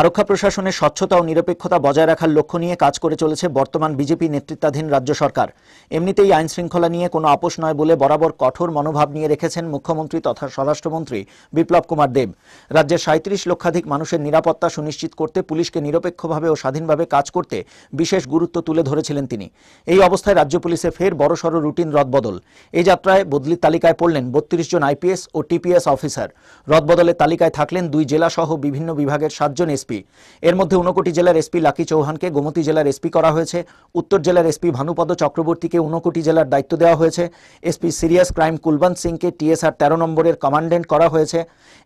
আরক্ষা প্রশাসনের স্বচ্ছতা ও নিরপেক্ষতা বজায় রাখার লক্ষ্য নিয়ে কাজ করে চলেছে বর্তমান বিজেপি নেতৃত্বাধীন রাজ্য সরকার এমনিতেই আইন শৃঙ্খলা নিয়ে কোনো আপোষ নয় বলে বরাবর কঠোর মনোভাব নিয়ে রেখেছেন মুখ্যমন্ত্রী তথা স্বরাষ্ট্রমন্ত্রী বিপ্লব কুমার দেব রাজ্যের সাঁত্রিশ লক্ষাধিক মানুষের নিরাপত্তা সুনিশ্চিত করতে পুলিশকে নিরপেক্ষভাবে ও স্বাধীনভাবে কাজ করতে বিশেষ গুরুত্ব তুলে ধরেছিলেন তিনি এই অবস্থায় রাজ্য পুলিশে ফের বড়সড় রুটিন রদবদল এই যাত্রায় বদলির তালিকায় পড়লেন বত্রিশ জন আইপিএস ও টিপিএস অফিসার রদবদলের তালিকায় থাকলেন দুই জেলা সহ বিভিন্ন বিভাগের সাতজন এসপি এসপি এর মধ্যে ঊনকোটি জেলার এসপি লাকি চৌহানকে গোমতী জেলার এসপি করা হয়েছে উত্তর জেলার এসপি ভানুপদ চক্রবর্তীকে ঊনকোটি জেলার দায়িত্ব দেওয়া হয়েছে এসপি সিরিয়াস ক্রাইম কুলবন্ত সিংকে টিএসআর তেরো নম্বরের কমান্ডেন্ট করা হয়েছে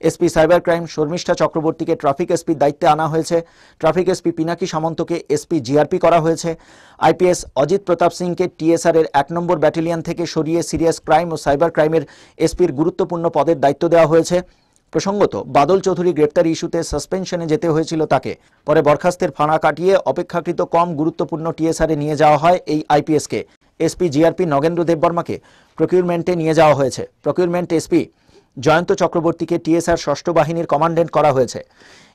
এসপি সাইবার ক্রাইম শর্মিষ্ঠা চক্রবর্তীকে ট্রাফিক এসপি দায়িত্বে আনা হয়েছে ট্রাফিক এসপি পিনাকি সামন্তকে এসপি জিআরপি করা হয়েছে আইপিএস অজিত প্রতাপ সিংকে টিএসআর এর এক নম্বর ব্যাটালিয়ন থেকে সরিয়ে সিরিয়াস ক্রাইম ও সাইবার ক্রাইমের এসপির গুরুত্বপূর্ণ পদের দায়িত্ব দেওয়া হয়েছে প্রসঙ্গত বাদল চৌধুরী গ্রেপ্তারি ইস্যুতে সাসপেনশনে যেতে হয়েছিল তাকে পরে বরখাস্তের ফাঁড়া কাটিয়ে অপেক্ষাকৃত কম গুরুত্বপূর্ণ টিএসআরে নিয়ে যাওয়া হয় এই আইপিএসকে এসপি জিআরপি নগেন্দ্র দেববর্মাকে প্রকিউরমেন্টে নিয়ে যাওয়া হয়েছে প্রকিউরমেন্ট এসপি জয়ন্ত চক্রবর্তীকে টিএসআর ষষ্ঠ বাহিনীর কমান্ডেন্ট করা হয়েছে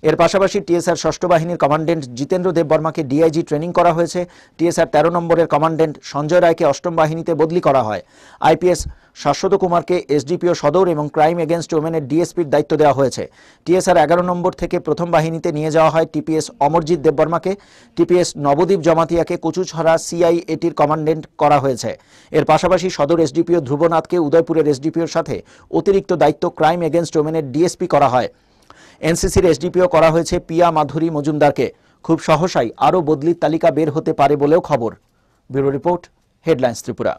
এর পাশাপাশি টিএসআর ষষ্ঠ বাহিনীর কমান্ডেন্ট জিতেন্দ্র দেববর্মাকে ডিআইজি ট্রেনিং করা হয়েছে টিএসআর তেরো নম্বরের কমান্ডেন্ট সঞ্জয় রায়কে অষ্টম বাহিনীতে বদলি করা হয় আইপিএস শাশ্বত কুমারকে এসডিপিও সদর এবং ক্রাইম এগেনস্ট ওমেনের ডিএসপির দায়িত্ব দেওয়া হয়েছে টিএসআর এগারো নম্বর থেকে প্রথম বাহিনীতে নিয়ে যাওয়া হয় টিপিএস অমরজিৎ দেববর্মাকে টিপিএস নবদ্বীপ জমাতিয়াকে কচুছড়া সিআইএটির কমান্ডেন্ট করা হয়েছে এর পাশাপাশি সদর এসডিপিও ধ্রুবনাথকে উদয়পুরের এসডিপিওর সাথে অতিরিক্ত দায়িত্ব ক্রাইম এগেনস্ট ওমেনের ডিএসপি করা হয় এনসিসির এসডিপিও করা হয়েছে পিয়া মাধুরী মজুমদারকে খুব সহসাই আরও বদলির তালিকা বের হতে পারে বলেও খবর ব্যুরো রিপোর্ট হেডলাইন্স ত্রিপুরা